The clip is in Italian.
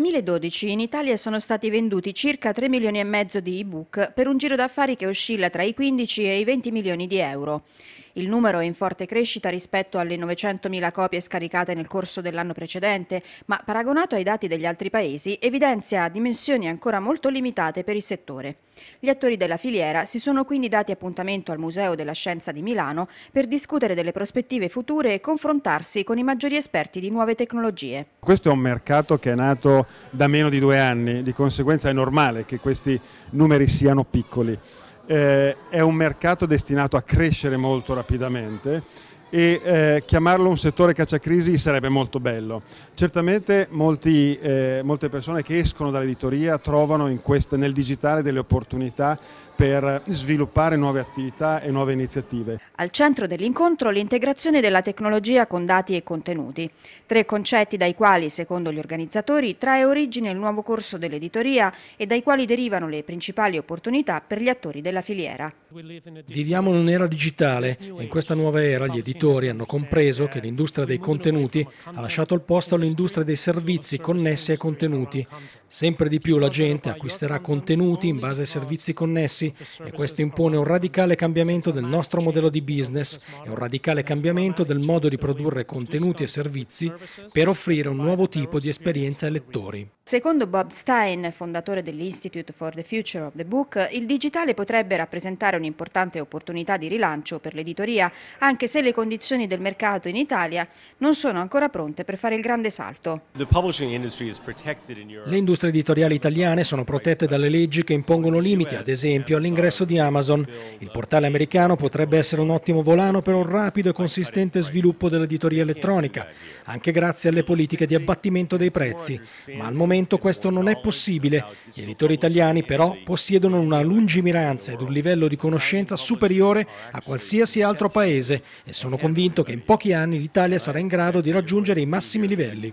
2012 in Italia sono stati venduti circa 3 milioni e mezzo di ebook per un giro d'affari che oscilla tra i 15 e i 20 milioni di euro. Il numero è in forte crescita rispetto alle 900.000 copie scaricate nel corso dell'anno precedente, ma paragonato ai dati degli altri paesi evidenzia dimensioni ancora molto limitate per il settore. Gli attori della filiera si sono quindi dati appuntamento al Museo della Scienza di Milano per discutere delle prospettive future e confrontarsi con i maggiori esperti di nuove tecnologie. Questo è un mercato che è nato da meno di due anni, di conseguenza è normale che questi numeri siano piccoli eh, è un mercato destinato a crescere molto rapidamente e eh, chiamarlo un settore cacciacrisi sarebbe molto bello. Certamente molti, eh, molte persone che escono dall'editoria trovano queste, nel digitale delle opportunità per sviluppare nuove attività e nuove iniziative. Al centro dell'incontro l'integrazione della tecnologia con dati e contenuti, tre concetti dai quali, secondo gli organizzatori, trae origine il nuovo corso dell'editoria e dai quali derivano le principali opportunità per gli attori della filiera. Viviamo in un'era digitale e in questa nuova era gli editori imprenditori hanno compreso che l'industria dei contenuti ha lasciato il posto all'industria dei servizi connessi ai contenuti. Sempre di più la gente acquisterà contenuti in base ai servizi connessi e questo impone un radicale cambiamento del nostro modello di business e un radicale cambiamento del modo di produrre contenuti e servizi per offrire un nuovo tipo di esperienza ai lettori. Secondo Bob Stein, fondatore dell'Institute for the Future of the Book, il digitale potrebbe rappresentare un'importante opportunità di rilancio per l'editoria, anche se le condizioni condizioni del mercato in Italia non sono ancora pronte per fare il grande salto. Le industrie editoriali italiane sono protette dalle leggi che impongono limiti, ad esempio all'ingresso di Amazon. Il portale americano potrebbe essere un ottimo volano per un rapido e consistente sviluppo dell'editoria elettronica, anche grazie alle politiche di abbattimento dei prezzi. Ma al momento questo non è possibile. Gli editori italiani però possiedono una lungimiranza ed un livello di conoscenza superiore a qualsiasi altro paese e sono convinto che in pochi anni l'Italia sarà in grado di raggiungere i massimi livelli.